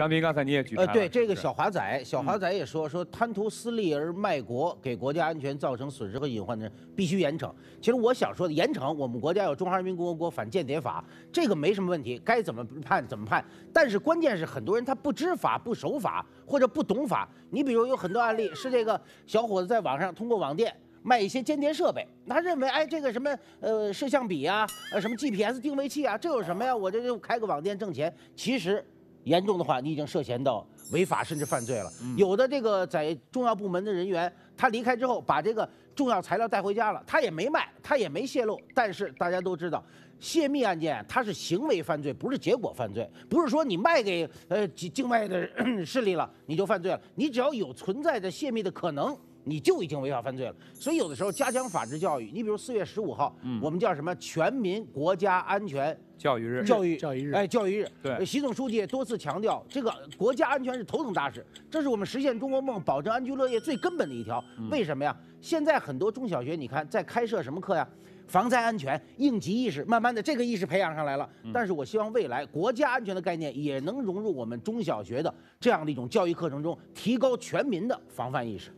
张斌，刚才你也举呃，对这个小华仔，小华仔也说说贪图私利而卖国，给国家安全造成损失和隐患的人必须严惩。其实我想说的，严惩我们国家有《中华人民共和国反间谍法》，这个没什么问题，该怎么判怎么判。但是关键是很多人他不知法、不守法或者不懂法。你比如有很多案例是这个小伙子在网上通过网店卖一些间谍设备，他认为哎这个什么呃摄像笔啊，呃什么 GPS 定位器啊，这有什么呀？我这就开个网店挣钱。其实。严重的话，你已经涉嫌到违法甚至犯罪了。有的这个在重要部门的人员，他离开之后把这个重要材料带回家了，他也没卖，他也没泄露。但是大家都知道，泄密案件它是行为犯罪，不是结果犯罪，不是说你卖给呃境外的势力了你就犯罪了，你只要有存在的泄密的可能。你就已经违法犯罪了，所以有的时候加强法制教育。你比如四月十五号，我们叫什么全民国家安全教育日，教育教育日，哎，教育日。对，习总书记多次强调，这个国家安全是头等大事，这是我们实现中国梦、保证安居乐业最根本的一条。为什么呀？现在很多中小学，你看在开设什么课呀？防灾安全、应急意识，慢慢的这个意识培养上来了。但是我希望未来国家安全的概念也能融入我们中小学的这样的一种教育课程中，提高全民的防范意识。